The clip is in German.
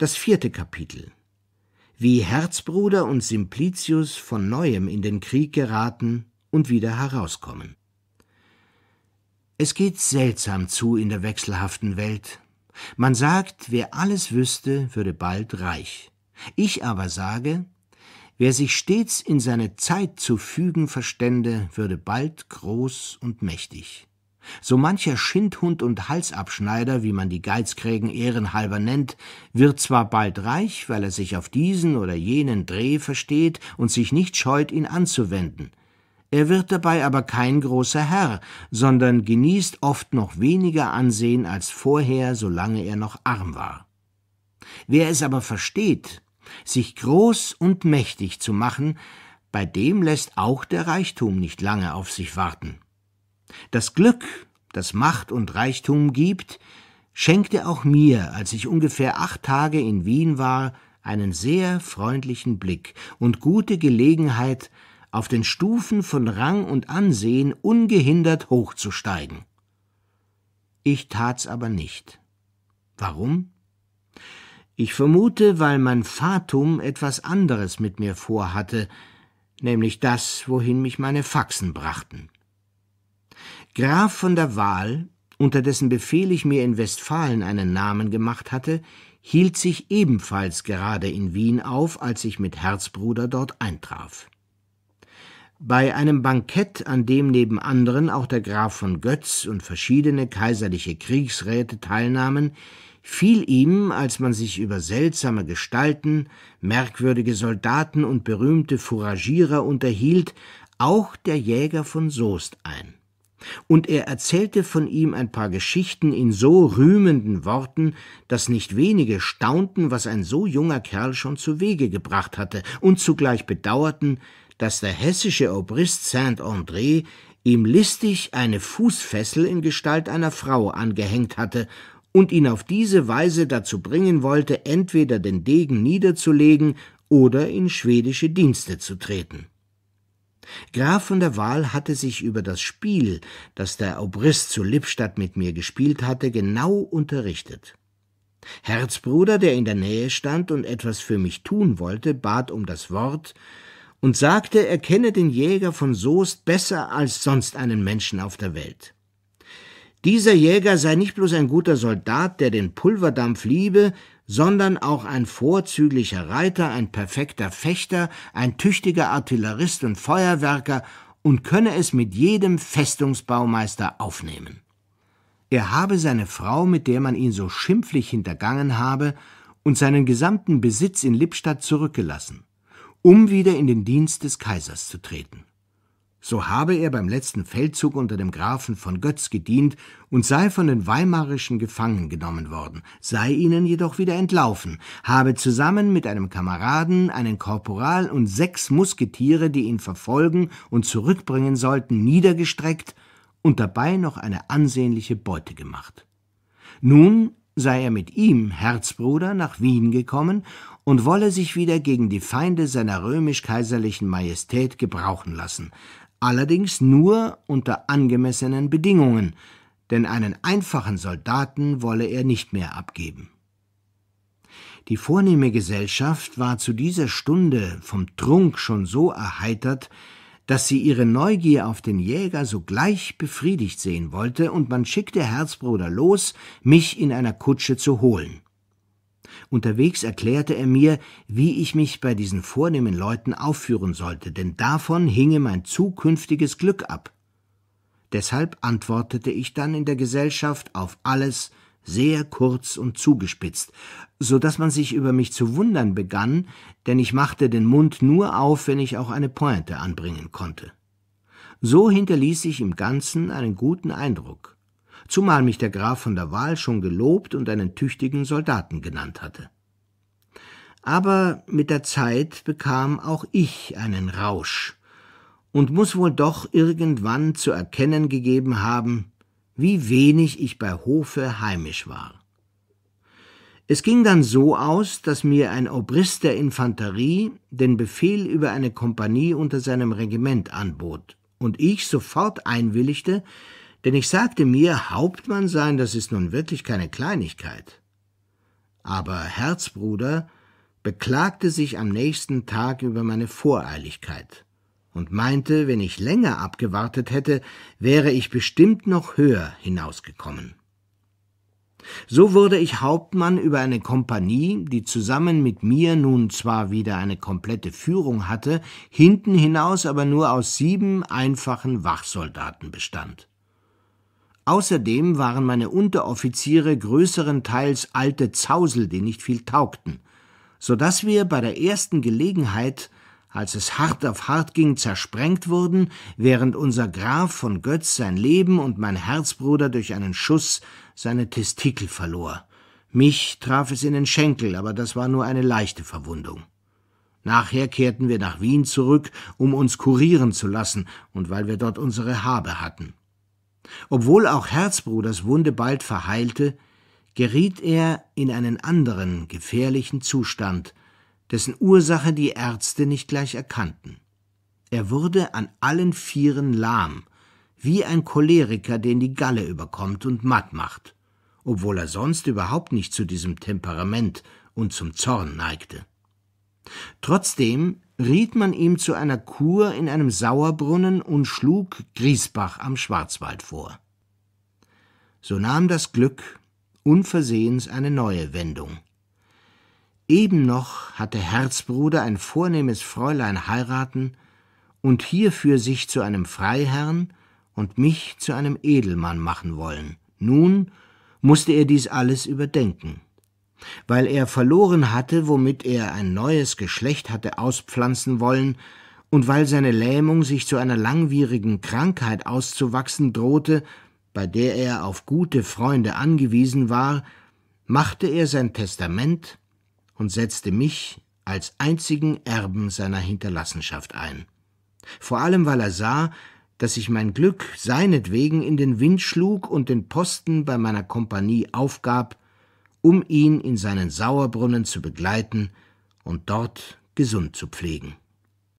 Das vierte Kapitel Wie Herzbruder und Simplicius von neuem in den Krieg geraten und wieder herauskommen. Es geht seltsam zu in der wechselhaften Welt. Man sagt, wer alles wüsste, würde bald reich. Ich aber sage, wer sich stets in seine Zeit zu fügen verstände, würde bald groß und mächtig. So mancher Schindhund und Halsabschneider, wie man die Geizkrägen ehrenhalber nennt, wird zwar bald reich, weil er sich auf diesen oder jenen Dreh versteht und sich nicht scheut, ihn anzuwenden. Er wird dabei aber kein großer Herr, sondern genießt oft noch weniger Ansehen als vorher, solange er noch arm war. Wer es aber versteht, sich groß und mächtig zu machen, bei dem lässt auch der Reichtum nicht lange auf sich warten. Das Glück, das Macht und Reichtum gibt, schenkte auch mir, als ich ungefähr acht Tage in Wien war, einen sehr freundlichen Blick und gute Gelegenheit, auf den Stufen von Rang und Ansehen ungehindert hochzusteigen. Ich tat's aber nicht. Warum? Ich vermute, weil mein Fatum etwas anderes mit mir vorhatte, nämlich das, wohin mich meine Faxen brachten. Graf von der Wahl, unter dessen Befehl ich mir in Westfalen einen Namen gemacht hatte, hielt sich ebenfalls gerade in Wien auf, als ich mit Herzbruder dort eintraf. Bei einem Bankett, an dem neben anderen auch der Graf von Götz und verschiedene kaiserliche Kriegsräte teilnahmen, fiel ihm, als man sich über seltsame Gestalten, merkwürdige Soldaten und berühmte Fouragierer unterhielt, auch der Jäger von Soest ein und er erzählte von ihm ein paar Geschichten in so rühmenden Worten, dass nicht wenige staunten, was ein so junger Kerl schon zu Wege gebracht hatte, und zugleich bedauerten, dass der hessische Obrist Saint-André ihm listig eine Fußfessel in Gestalt einer Frau angehängt hatte und ihn auf diese Weise dazu bringen wollte, entweder den Degen niederzulegen oder in schwedische Dienste zu treten. Graf von der Wahl hatte sich über das Spiel, das der Obrist zu Lippstadt mit mir gespielt hatte, genau unterrichtet. Herzbruder, der in der Nähe stand und etwas für mich tun wollte, bat um das Wort und sagte, er kenne den Jäger von Soest besser als sonst einen Menschen auf der Welt. Dieser Jäger sei nicht bloß ein guter Soldat, der den Pulverdampf liebe, sondern auch ein vorzüglicher Reiter, ein perfekter Fechter, ein tüchtiger Artillerist und Feuerwerker und könne es mit jedem Festungsbaumeister aufnehmen. Er habe seine Frau, mit der man ihn so schimpflich hintergangen habe, und seinen gesamten Besitz in Lippstadt zurückgelassen, um wieder in den Dienst des Kaisers zu treten so habe er beim letzten Feldzug unter dem Grafen von Götz gedient und sei von den Weimarischen gefangen genommen worden, sei ihnen jedoch wieder entlaufen, habe zusammen mit einem Kameraden einen Korporal und sechs Musketiere, die ihn verfolgen und zurückbringen sollten, niedergestreckt und dabei noch eine ansehnliche Beute gemacht. Nun sei er mit ihm, Herzbruder, nach Wien gekommen und wolle sich wieder gegen die Feinde seiner römisch-kaiserlichen Majestät gebrauchen lassen, allerdings nur unter angemessenen Bedingungen, denn einen einfachen Soldaten wolle er nicht mehr abgeben. Die vornehme Gesellschaft war zu dieser Stunde vom Trunk schon so erheitert, dass sie ihre Neugier auf den Jäger sogleich befriedigt sehen wollte, und man schickte Herzbruder los, mich in einer Kutsche zu holen. Unterwegs erklärte er mir, wie ich mich bei diesen vornehmen Leuten aufführen sollte, denn davon hinge mein zukünftiges Glück ab. Deshalb antwortete ich dann in der Gesellschaft auf alles sehr kurz und zugespitzt, so daß man sich über mich zu wundern begann, denn ich machte den Mund nur auf, wenn ich auch eine Pointe anbringen konnte. So hinterließ ich im Ganzen einen guten Eindruck zumal mich der Graf von der Wahl schon gelobt und einen tüchtigen Soldaten genannt hatte. Aber mit der Zeit bekam auch ich einen Rausch und muß wohl doch irgendwann zu erkennen gegeben haben, wie wenig ich bei Hofe heimisch war. Es ging dann so aus, dass mir ein Obrist der Infanterie den Befehl über eine Kompanie unter seinem Regiment anbot und ich sofort einwilligte, denn ich sagte mir, Hauptmann sein, das ist nun wirklich keine Kleinigkeit. Aber Herzbruder beklagte sich am nächsten Tag über meine Voreiligkeit und meinte, wenn ich länger abgewartet hätte, wäre ich bestimmt noch höher hinausgekommen. So wurde ich Hauptmann über eine Kompanie, die zusammen mit mir nun zwar wieder eine komplette Führung hatte, hinten hinaus aber nur aus sieben einfachen Wachsoldaten bestand. Außerdem waren meine Unteroffiziere größerenteils alte Zausel, die nicht viel taugten, so dass wir bei der ersten Gelegenheit, als es hart auf hart ging, zersprengt wurden, während unser Graf von Götz sein Leben und mein Herzbruder durch einen Schuss seine Testikel verlor. Mich traf es in den Schenkel, aber das war nur eine leichte Verwundung. Nachher kehrten wir nach Wien zurück, um uns kurieren zu lassen und weil wir dort unsere Habe hatten. Obwohl auch Herzbruders Wunde bald verheilte, geriet er in einen anderen gefährlichen Zustand, dessen Ursache die Ärzte nicht gleich erkannten. Er wurde an allen Vieren lahm, wie ein Choleriker, den die Galle überkommt und matt macht, obwohl er sonst überhaupt nicht zu diesem Temperament und zum Zorn neigte. Trotzdem riet man ihm zu einer Kur in einem Sauerbrunnen und schlug Griesbach am Schwarzwald vor. So nahm das Glück unversehens eine neue Wendung. Eben noch hatte Herzbruder ein vornehmes Fräulein heiraten und hierfür sich zu einem Freiherrn und mich zu einem Edelmann machen wollen. Nun musste er dies alles überdenken weil er verloren hatte, womit er ein neues Geschlecht hatte auspflanzen wollen, und weil seine Lähmung sich zu einer langwierigen Krankheit auszuwachsen drohte, bei der er auf gute Freunde angewiesen war, machte er sein Testament und setzte mich als einzigen Erben seiner Hinterlassenschaft ein. Vor allem, weil er sah, dass ich mein Glück seinetwegen in den Wind schlug und den Posten bei meiner Kompanie aufgab, um ihn in seinen Sauerbrunnen zu begleiten und dort gesund zu pflegen.